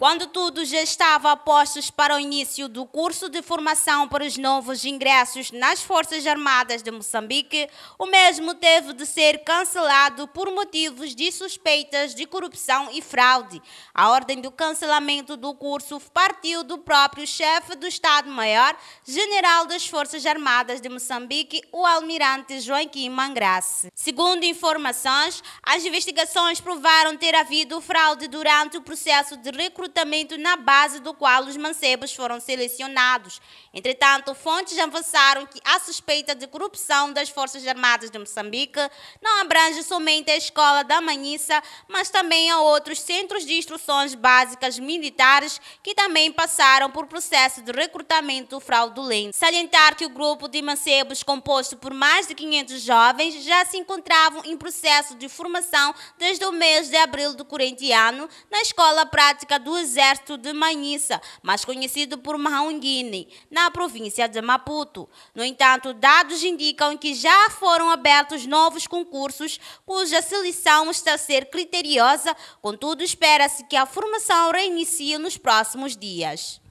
Quando tudo já estava a postos para o início do curso de formação para os novos ingressos nas Forças Armadas de Moçambique, o mesmo teve de ser cancelado por motivos de suspeitas de corrupção e fraude. A ordem do cancelamento do curso partiu do próprio chefe do Estado-Maior, General das Forças Armadas de Moçambique, o almirante Joaquim Mangrace. Segundo informações, as investigações provaram ter havido fraude durante o processo de recrutamento recrutamento na base do qual os mancebos foram selecionados. Entretanto, fontes avançaram que a suspeita de corrupção das Forças Armadas de Moçambique não abrange somente a escola da Manhissa, mas também a outros centros de instruções básicas militares que também passaram por processo de recrutamento fraudulento. Salientar que o grupo de mancebos, composto por mais de 500 jovens, já se encontravam em processo de formação desde o mês de abril do corrente ano na Escola Prática do Exército de Manhissa, mais conhecido por Maunguine, na província de Maputo. No entanto, dados indicam que já foram abertos novos concursos, cuja seleção está a ser criteriosa, contudo espera-se que a formação reinicie nos próximos dias.